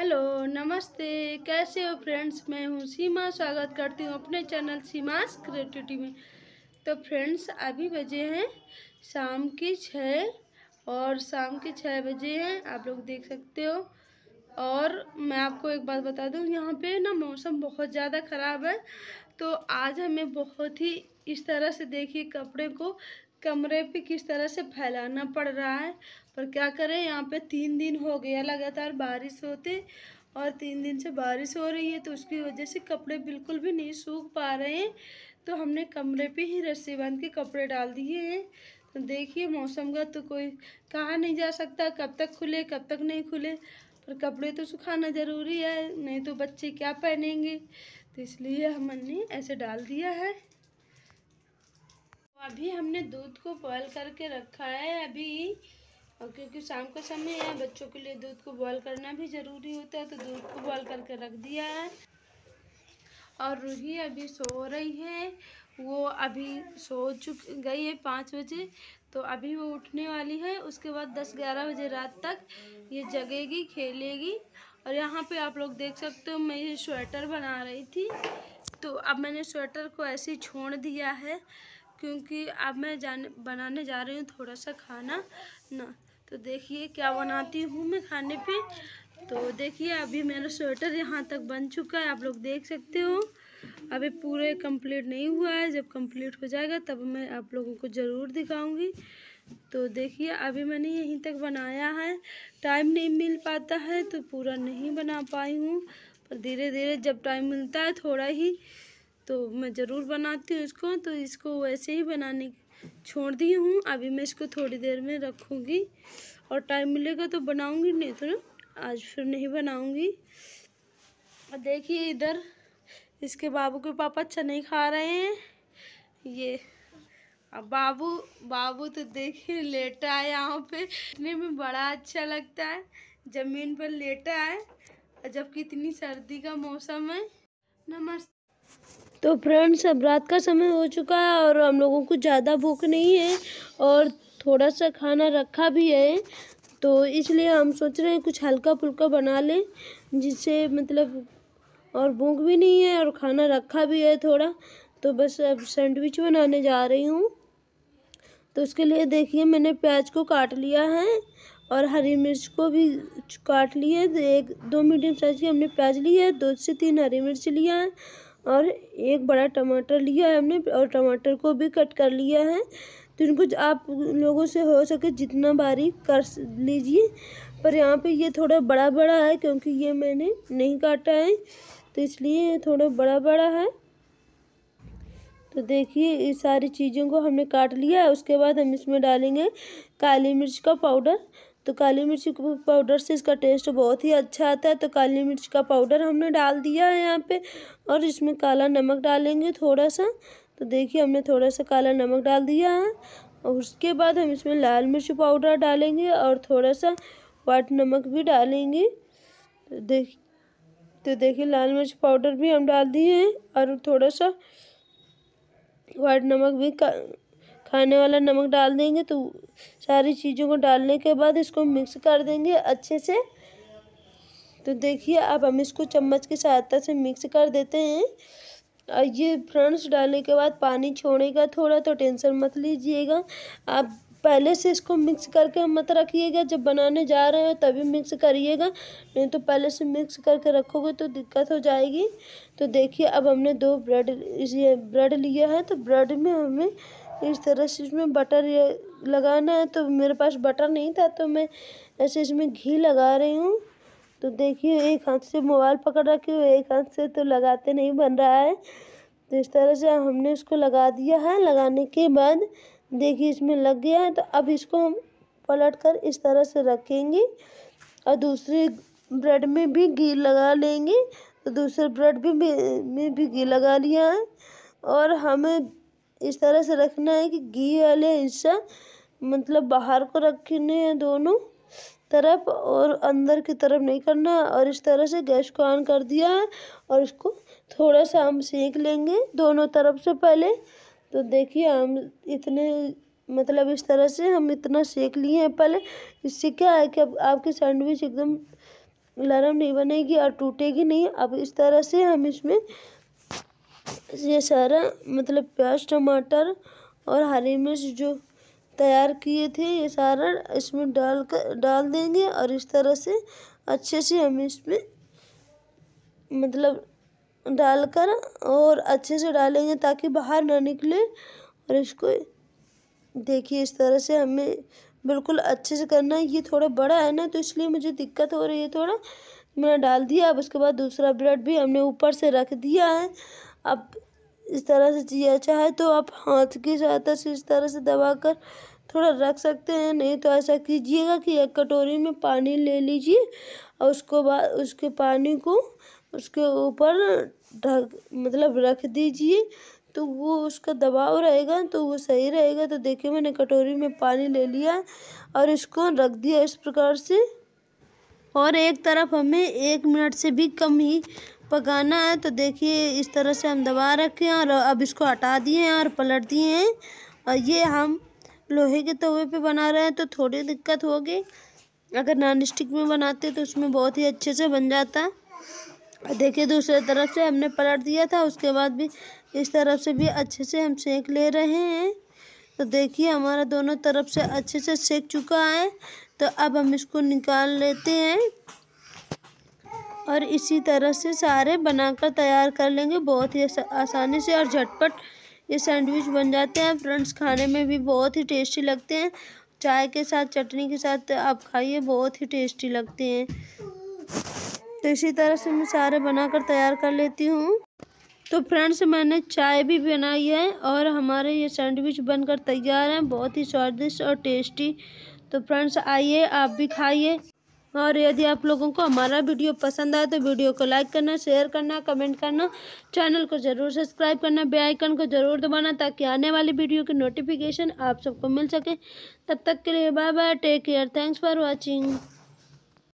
hello नमस्ते कैसे हो फ्रेंड्स मैं हूँ सीमा स्वागत करती हूँ अपने चैनल सीमास क्रिएटिविटी में तो फ्रेंड्स अभी बजे हैं शाम के छः और शाम के छः बजे हैं आप लोग देख सकते हो और मैं आपको एक बात बता दूँ यहाँ पे ना मौसम बहुत ज़्यादा ख़राब है तो आज हमें बहुत ही इस तरह से देखिए कपड़े को कमरे पे किस तरह से फैलाना पड़ रहा है पर क्या करें यहाँ पे तीन दिन हो गया लगातार बारिश होते और तीन दिन से बारिश हो रही है तो उसकी वजह से कपड़े बिल्कुल भी नहीं सूख पा रहे हैं तो हमने कमरे पे ही रस्सी बांध के कपड़े डाल दिए हैं तो देखिए मौसम का तो कोई कहा नहीं जा सकता कब तक खुले कब तक नहीं खुले पर कपड़े तो सुखाना ज़रूरी है नहीं तो बच्चे क्या पहनेंगे तो इसलिए हमने ऐसे डाल दिया है अभी हमने दूध को बॉयल करके रखा है अभी और क्योंकि शाम का समय है बच्चों के लिए दूध को बॉयल करना भी ज़रूरी होता है तो दूध को बॉयल करके रख दिया है और रूही अभी सो रही है वो अभी सो चुक गई है पाँच बजे तो अभी वो उठने वाली है उसके बाद दस ग्यारह बजे रात तक ये जगेगी खेलेगी और यहाँ पे आप लोग देख सकते हो मैं ये स्वेटर बना रही थी तो अब मैंने स्वेटर को ऐसे ही छोड़ दिया है क्योंकि अब मैं जाने बनाने जा रही हूँ थोड़ा सा खाना ना तो देखिए क्या बनाती हूँ मैं खाने पे तो देखिए अभी मेरा स्वेटर यहाँ तक बन चुका है आप लोग देख सकते हो अभी पूरे कंप्लीट नहीं हुआ है जब कंप्लीट हो जाएगा तब मैं आप लोगों को ज़रूर दिखाऊंगी तो देखिए अभी मैंने यहीं तक बनाया है टाइम नहीं मिल पाता है तो पूरा नहीं बना पाई हूँ पर धीरे धीरे जब टाइम मिलता है थोड़ा ही तो मैं ज़रूर बनाती हूँ इसको तो इसको वैसे ही बनाने छोड़ दी हूँ अभी मैं इसको थोड़ी देर में रखूँगी और टाइम मिलेगा तो बनाऊँगी नहीं तो ना आज फिर नहीं बनाऊँगी और देखिए इधर इसके बाबू के पापा चने खा रहे हैं ये अब बाबू बाबू तो देखिए लेटा है यहाँ पे इतने में बड़ा अच्छा लगता है ज़मीन पर लेटा है जबकि इतनी सर्दी का मौसम है नमस्ते तो फ्रेंड्स अब रात का समय हो चुका है और हम लोगों को ज़्यादा भूख नहीं है और थोड़ा सा खाना रखा भी है तो इसलिए हम सोच रहे हैं कुछ हल्का फुल्का बना लें जिससे मतलब और भूख भी नहीं है और खाना रखा भी है थोड़ा तो बस अब सैंडविच बनाने जा रही हूँ तो उसके लिए देखिए मैंने प्याज को काट लिया है और हरी मिर्च को भी काट लिया है एक दो मीडियम साइज़ की हमने प्याज लिया है दो से तीन हरी मिर्च लिया है और एक बड़ा टमाटर लिया है हमने और टमाटर को भी कट कर लिया है तो इनको आप लोगों से हो सके जितना बारीक कर लीजिए पर यहाँ पे ये थोड़ा बड़ा बड़ा है क्योंकि ये मैंने नहीं काटा है तो इसलिए थोड़ा बड़ा बड़ा है तो देखिए ये सारी चीज़ों को हमने काट लिया है उसके बाद हम इसमें डालेंगे काली मिर्च का पाउडर तो काली मिर्च पाउडर से इसका टेस्ट बहुत ही अच्छा आता है तो काली मिर्च का पाउडर हमने डाल दिया है यहाँ पे और इसमें काला नमक डालेंगे थोड़ा सा तो देखिए हमने थोड़ा सा काला नमक डाल दिया है और उसके बाद हम इसमें लाल मिर्च पाउडर डालेंगे और थोड़ा सा वाइट नमक भी डालेंगे तो देख तो देखिए लाल मिर्च पाउडर भी हम डाल दिए हैं और थोड़ा सा वाइट नमक भी खाने वाला नमक डाल देंगे तो सारी चीज़ों को डालने के बाद इसको मिक्स कर देंगे अच्छे से तो देखिए अब हम इसको चम्मच की सहायता से मिक्स कर देते हैं और ये फ्रंट्स डालने के बाद पानी छोड़ेगा थोड़ा तो टेंशन मत लीजिएगा आप पहले से इसको मिक्स करके मत रखिएगा जब बनाने जा रहे हो तभी मिक्स करिएगा नहीं तो पहले से मिक्स करके रखोगे तो दिक्कत हो जाएगी तो देखिए अब हमने दो ब्रेड ये ब्रेड लिया है तो ब्रेड में हमें इस तरह से इसमें बटर लगाना है तो मेरे पास बटर नहीं था तो मैं ऐसे इसमें घी लगा रही हूँ तो देखिए एक हाथ से मोबाइल पकड़ रखी हूँ एक हाथ से तो लगाते नहीं बन रहा है तो इस तरह से हमने इसको लगा दिया है लगाने के बाद देखिए इसमें लग गया है तो अब इसको हम पलट कर इस तरह से रखेंगे और दूसरे ब्रेड में भी घी लगा लेंगे तो दूसरे ब्रेड भी में भी घी लगा लिया है और हमें इस तरह से रखना है कि घी वाले हिस्सा मतलब बाहर को रखने हैं दोनों तरफ और अंदर की तरफ नहीं करना और इस तरह से गैस को ऑन कर दिया है और इसको थोड़ा सा हम सेक लेंगे दोनों तरफ से पहले तो देखिए हम इतने मतलब इस तरह से हम इतना सेक लिए हैं पहले इससे क्या है कि अब आपकी सैंडविच एकदम नरम नहीं बनेगी और टूटेगी नहीं अब इस तरह से हम इसमें ये सारा मतलब प्याज टमाटर और हरी मिर्च जो तैयार किए थे ये सारा इसमें डाल कर डाल देंगे और इस तरह से अच्छे से हम इसमें मतलब डालकर और अच्छे से डालेंगे ताकि बाहर ना निकले और इसको देखिए इस तरह से हमें बिल्कुल अच्छे से करना है ये थोड़ा बड़ा है ना तो इसलिए मुझे दिक्कत हो रही है थोड़ा मैंने डाल दिया अब उसके बाद दूसरा ब्रेड भी हमने ऊपर से रख दिया है आप इस तरह से जी अच्छा है तो आप हाथ की सहायता से इस तरह से दबा कर थोड़ा रख सकते हैं नहीं तो ऐसा कीजिएगा कि एक कटोरी में पानी ले लीजिए और उसको बाद उसके पानी को उसके ऊपर ढक मतलब रख दीजिए तो वो उसका दबाव रहेगा तो वो सही रहेगा तो देखिए मैंने कटोरी में पानी ले लिया और इसको रख दिया इस प्रकार से और एक तरफ हमें एक मिनट से भी कम ही पकाना है तो देखिए इस तरह से हम दबा रखे हैं और अब इसको हटा दिए हैं और पलट दिए हैं और ये हम लोहे के तवे पे बना रहे हैं तो थोड़ी दिक्कत होगी अगर नॉन स्टिक में बनाते तो उसमें बहुत ही अच्छे से बन जाता देखिए दूसरे तरफ से हमने पलट दिया था उसके बाद भी इस तरफ से भी अच्छे से हम सेक ले रहे हैं तो देखिए हमारा दोनों तरफ से अच्छे से सेक चुका है तो अब हम इसको निकाल लेते हैं और इसी तरह से सारे बनाकर तैयार कर लेंगे बहुत ही आसानी से और झटपट ये सैंडविच बन जाते हैं फ्रेंड्स खाने में भी बहुत ही टेस्टी लगते हैं चाय के साथ चटनी के साथ आप खाइए बहुत ही टेस्टी लगते हैं तो इसी तरह से मैं सारे बनाकर तैयार कर लेती हूँ तो फ्रेंड्स मैंने चाय भी बनाई है और हमारे ये सैंडविच बनकर तैयार हैं बहुत ही स्वादिष्ट और टेस्टी तो फ्रेंड्स आइए आप भी खाइए और यदि आप लोगों को हमारा वीडियो पसंद आए तो वीडियो को लाइक करना शेयर करना कमेंट करना चैनल को ज़रूर सब्सक्राइब करना बे आइकन को ज़रूर दबाना ताकि आने वाली वीडियो की नोटिफिकेशन आप सबको मिल सके तब तक के लिए bye bye take care thanks for watching